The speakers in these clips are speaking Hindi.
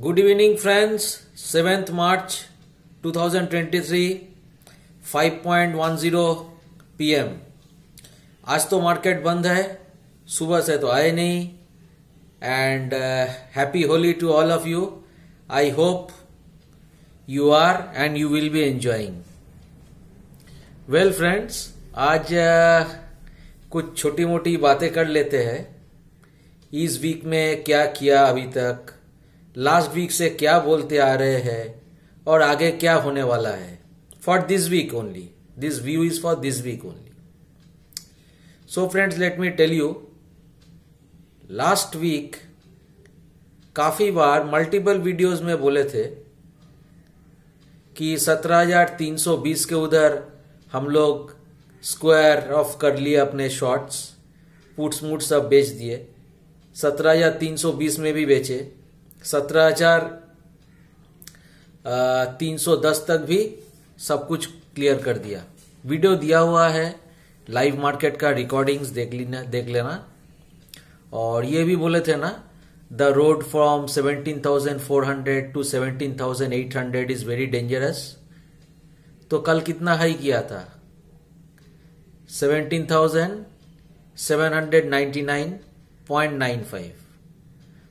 Good evening friends seventh March 2023 5.10 PM आज तो मार्केट बंद है सुबह से तो आए नहीं and happy Holi to all of you I hope you are and you will be enjoying well friends आज uh, कुछ छोटी मोटी बातें कर लेते हैं इस वीक में क्या किया अभी तक लास्ट वीक से क्या बोलते आ रहे हैं और आगे क्या होने वाला है for this week only this view is for this week only so friends let me tell you last week काफी बार मल्टीपल वीडियोस में बोले थे कि 17,320 के उधर हम लोग स्क्वायर ऑफ कर लिए अपने शॉर्ट्स पुट्स मुट्स सब बेच दिए 17,320 में भी बेचे सत्रह हजार तीन सौ दस तक भी सब कुछ क्लियर कर दिया वीडियो दिया हुआ है लाइव मार्केट का रिकॉर्डिंग्स देख लेना देख लेना और ये भी बोले थे ना the road from 17,400 to 17,800 is very dangerous तो कल कितना हाई किया था 17,799.95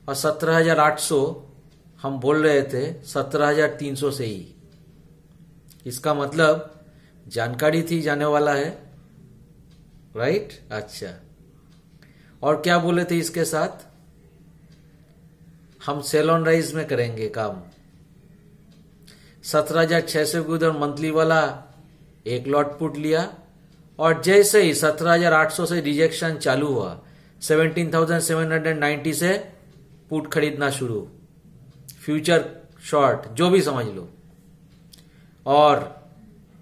और 17,800 हम बोल रहे थे 17,300 से ही इसका मतलब जानकारी थी जाने वाला है राइट अच्छा और क्या बोले थे इसके साथ हम सेलोन राइज में करेंगे काम सत्रह हजार छह सौ के उधर मंथली वाला एक लॉट पुट लिया और जैसे ही सत्रह हजार आठ सौ से रिजेक्शन चालू हुआ seventeen thousand seven hundred ninety से पुट खरीदना शुरू फ्यूचर शॉर्ट जो भी समझ लो और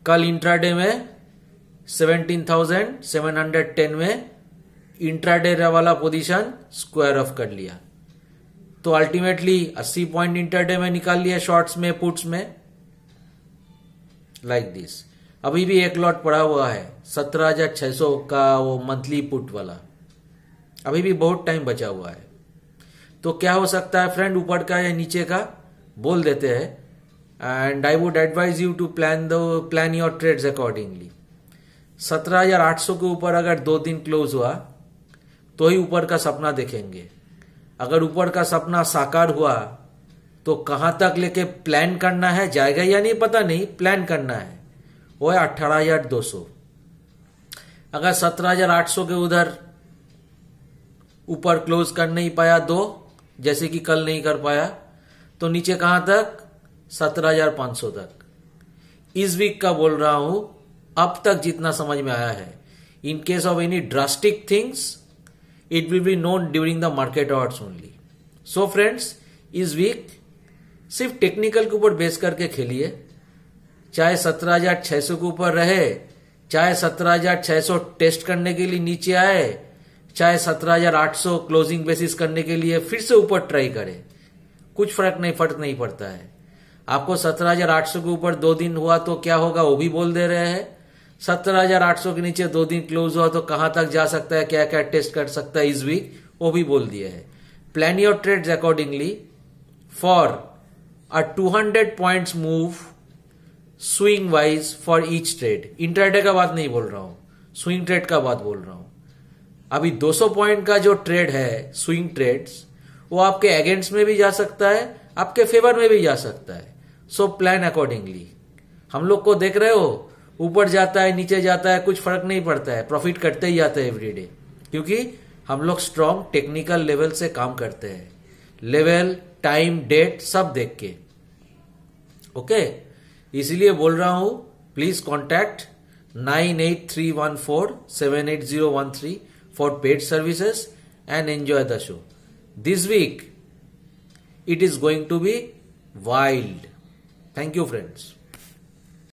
कल इंट्राडे में 17,710 में इंट्राडे वाला पोजीशन स्क्वायर ऑफ कर लिया तो अल्टीमेटली 80 पॉइंट इंटरडे में निकाल लिया शॉर्ट्स में पुट्स में लाइक like दिस अभी भी एक लॉट पड़ा हुआ है 17,600 का वो मंथली पुट वाला अभी भी बहुत टाइम बचा हुआ है तो क्या हो सकता है फ्रेंड ऊपर का या नीचे का बोल देते हैं and I would advise you to plan the plan your trades accordingly सत्रह हजार आठ सौ के ऊपर अगर दो दिन क्लोज हुआ तो ही ऊपर का सपना देखेंगे अगर ऊपर का सपना साकार हुआ तो कहां तक लेके प्लान करना है जाएगा या नहीं पता नहीं प्लान करना है वो है अट्ठारह हजार दो सौ अगर सत्रह हजार आठ सौ के उधर ऊपर क्लोज कर नहीं पाया दो तो जैसे कि कल नहीं कर पाया तो नीचे कहां तक 17,500 तक इस वीक का बोल रहा हूं अब तक जितना समझ में आया है in case of any drastic things it will be known during the market hours only so friends इस वीक सिर्फ टेक्निकल के ऊपर बेस करके खेलिए चाहे 17,600 के ऊपर रहे चाहे 17,600 टेस्ट करने के लिए नीचे आए चाहे 17,800 क्लोजिंग बेसिस करने के लिए फिर से ऊपर ट्राई करे कुछ फर्क नहीं फर्क नहीं पड़ता है आपको 17,800 के ऊपर दो दिन हुआ तो क्या होगा वो भी बोल दे रहे हैं सौ के नीचे दो दिन क्लोज हुआ तो कहां तक जा सकता है क्या क्या टेस्ट कर सकता है इस वीक वो भी बोल दिया है plan your trade accordingly for a 200 point move swing wise for each trade intraday का बात नहीं बोल रहा हूं स्विंग ट्रेड का बात बोल रहा हूं अभी 200 पॉइंट का जो ट्रेड है स्विंग ट्रेड्स वो आपके अगेंस्ट में भी जा सकता है आपके फेवर में भी जा सकता है सो प्लान अकॉर्डिंगली हम लोग को देख रहे हो ऊपर जाता है नीचे जाता है कुछ फर्क नहीं पड़ता है प्रॉफिट कटते ही जाते हैं एवरीडे क्योंकि हम लोग स्ट्रांग टेक्निकल लेवल से काम करते हैं लेवल टाइम डेट सब देख के ओके इसलिए बोल रहा हूं please contact nine eight three one four seven eight zero one three for paid services and enjoy the show. This week it is going to be wild. Thank you friends.